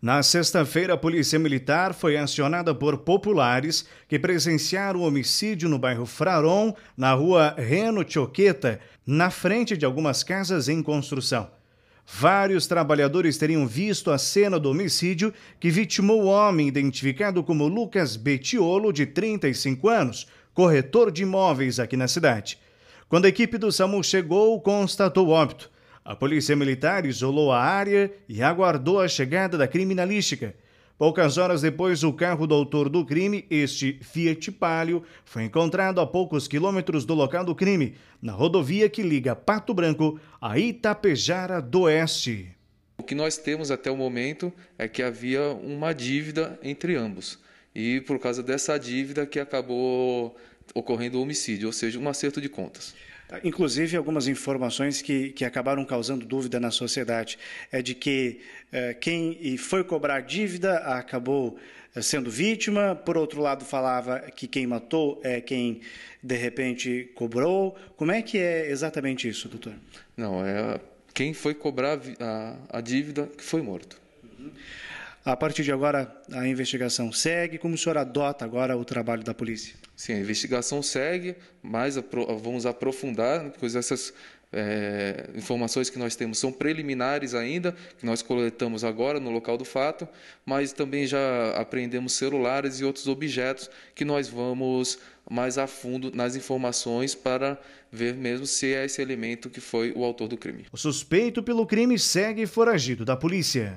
Na sexta-feira, a Polícia Militar foi acionada por populares que presenciaram o homicídio no bairro Fraron, na rua Reno Choqueta, na frente de algumas casas em construção. Vários trabalhadores teriam visto a cena do homicídio que vitimou o homem identificado como Lucas Betiolo, de 35 anos, corretor de imóveis aqui na cidade. Quando a equipe do SAMU chegou, constatou óbito. A polícia militar isolou a área e aguardou a chegada da criminalística. Poucas horas depois, o carro do autor do crime, este Fiat Palio, foi encontrado a poucos quilômetros do local do crime, na rodovia que liga Pato Branco a Itapejara do Oeste. O que nós temos até o momento é que havia uma dívida entre ambos. E por causa dessa dívida que acabou ocorrendo o homicídio, ou seja, um acerto de contas inclusive algumas informações que, que acabaram causando dúvida na sociedade, é de que eh, quem foi cobrar dívida acabou é, sendo vítima, por outro lado falava que quem matou é quem de repente cobrou. Como é que é exatamente isso, doutor? Não, é quem foi cobrar a, a dívida que foi morto. Uhum. A partir de agora, a investigação segue. Como o senhor adota agora o trabalho da polícia? Sim, a investigação segue, mas vamos aprofundar, né, pois essas é, informações que nós temos são preliminares ainda, que nós coletamos agora no local do fato, mas também já apreendemos celulares e outros objetos que nós vamos mais a fundo nas informações para ver mesmo se é esse elemento que foi o autor do crime. O suspeito pelo crime segue foragido da polícia.